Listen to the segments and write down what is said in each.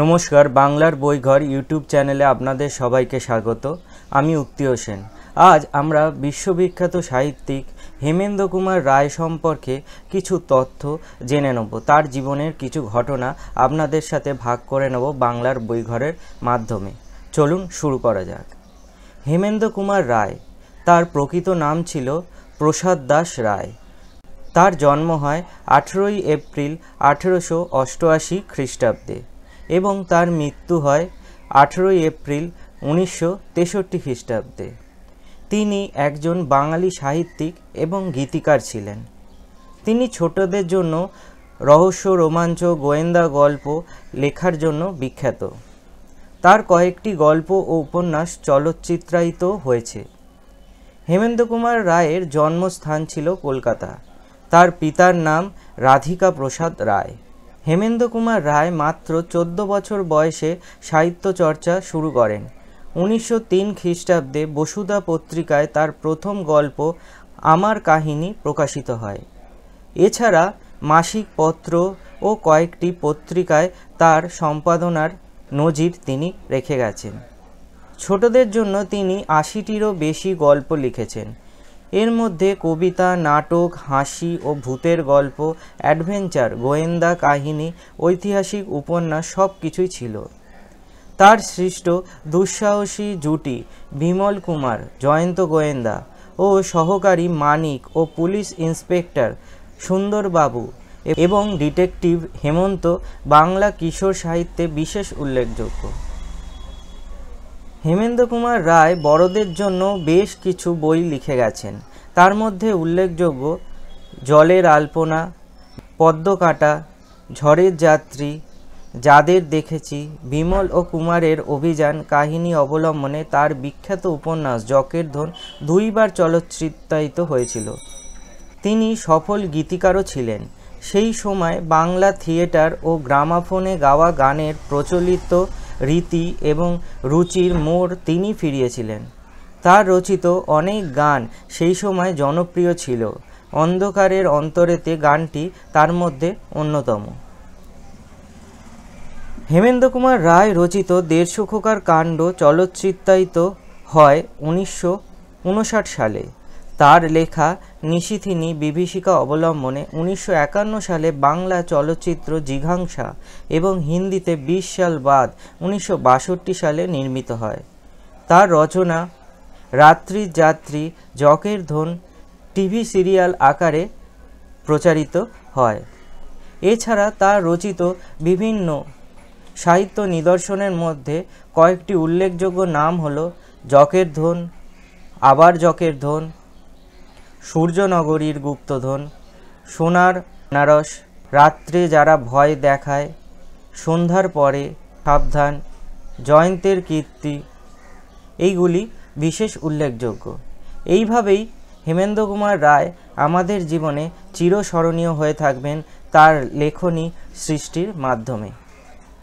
নমস্কার বাংলার বইঘর ইউটিউব চ্যানেলে আপনাদের সবাইকে স্বাগত আমি উক্তি হোসেন আজ আমরা বিশ্ববিখ্যাত সাহিত্যিক হেমেন্দ্র কুমার রায় সম্পর্কে কিছু তথ্য জেনে নেব তার জীবনের কিছু ঘটনা আপনাদের সাথে ভাগ করে নেব বাংলার বইঘরের মাধ্যমে চলুন শুরু করা যাক হেমেন্দ্র কুমার রায় তার প্রকৃত নাম ছিল প্রসাদ দাস রায় তার জন্ম হয় আঠেরোই এপ্রিল আঠেরোশো অষ্টআশি খ্রিস্টাব্দে এবং তার মৃত্যু হয় আঠেরোই এপ্রিল উনিশশো তেষট্টি খ্রিস্টাব্দে তিনি একজন বাঙালি সাহিত্যিক এবং গীতিকার ছিলেন তিনি ছোটদের জন্য রহস্য রোমাঞ্চ গোয়েন্দা গল্প লেখার জন্য বিখ্যাত তার কয়েকটি গল্প ও উপন্যাস চলচ্চিত্রায়িত হয়েছে হেমেন্দ্র কুমার রায়ের জন্মস্থান ছিল কলকাতা তার পিতার নাম রাধিকা প্রসাদ রায় হেমেন্দ্র কুমার রায় মাত্র চোদ্দ বছর বয়সে সাহিত্য চর্চা শুরু করেন উনিশশো তিন খ্রিস্টাব্দে বসুধা পত্রিকায় তার প্রথম গল্প আমার কাহিনী প্রকাশিত হয় এছাড়া মাসিক পত্র ও কয়েকটি পত্রিকায় তার সম্পাদনার নজির তিনি রেখে গেছেন ছোটদের জন্য তিনি আশিটিরও বেশি গল্প লিখেছেন এর মধ্যে কবিতা নাটক হাসি ও ভূতের গল্প অ্যাডভেঞ্চার গোয়েন্দা কাহিনী ঐতিহাসিক উপন্যাস সব কিছুই ছিল তার সৃষ্ট দুঃসাহসী জুটি বিমল কুমার জয়ন্ত গোয়েন্দা ও সহকারী মানিক ও পুলিশ ইন্সপেক্টর সুন্দরবাবু এবং ডিটেকটিভ হেমন্ত বাংলা কিশোর সাহিত্যে বিশেষ উল্লেখযোগ্য হেমেন্দ্র কুমার রায় বড়দের জন্য বেশ কিছু বই লিখে গেছেন তার মধ্যে উল্লেখযোগ্য জলের আলপনা পদ্মকাটা ঝড়ের যাত্রী যাদের দেখেছি বিমল ও কুমারের অভিযান কাহিনী অবলম্বনে তার বিখ্যাত উপন্যাস জকের ধন দুইবার চলচ্চিত্রায়িত হয়েছিল তিনি সফল গীতিকারও ছিলেন সেই সময় বাংলা থিয়েটার ও গ্রামাফোনে গাওয়া গানের প্রচলিত রীতি এবং রুচির মোড় তিনি ফিরিয়েছিলেন তার রচিত অনেক গান সেই সময় জনপ্রিয় ছিল অন্ধকারের অন্তরেতে গানটি তার মধ্যে অন্যতম হেমেন্দ্র কুমার রায় রচিত দেড়শো খোকার কাণ্ড চলচ্চিত্রায়িত হয় উনিশশো সালে তার লেখা নিশিথিনী বিভীষিকা অবলম্বনে উনিশশো সালে বাংলা চলচ্চিত্র জিঘাংসা এবং হিন্দিতে বিশ সাল বাদ উনিশশো সালে নির্মিত হয় তার রচনা রাত্রি যাত্রী জকের ধন টিভি সিরিয়াল আকারে প্রচারিত হয় এছাড়া তার রচিত বিভিন্ন সাহিত্য নিদর্শনের মধ্যে কয়েকটি উল্লেখযোগ্য নাম হল জকের ধন আবার জকের ধন সূর্যনগরীর গুপ্তধন সোনার আনারস রাত্রে যারা ভয় দেখায় সন্ধ্যার পরে সাবধান জয়ন্তের কীর্তি এইগুলি বিশেষ উল্লেখযোগ্য এইভাবেই হেমেন্দ্র কুমার রায় আমাদের জীবনে চিরস্মরণীয় হয়ে থাকবেন তার লেখনী সৃষ্টির মাধ্যমে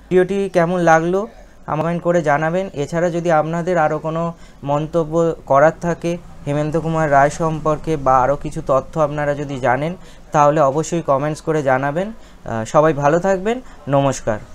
ভিডিওটি কেমন লাগলো আমায় করে জানাবেন এছাড়া যদি আপনাদের আরও কোনো মন্তব্য করার থাকে হেমন্ত কুমার রায় সম্পর্কে বা আরও কিছু তথ্য আপনারা যদি জানেন তাহলে অবশ্যই কমেন্টস করে জানাবেন সবাই ভালো থাকবেন নমস্কার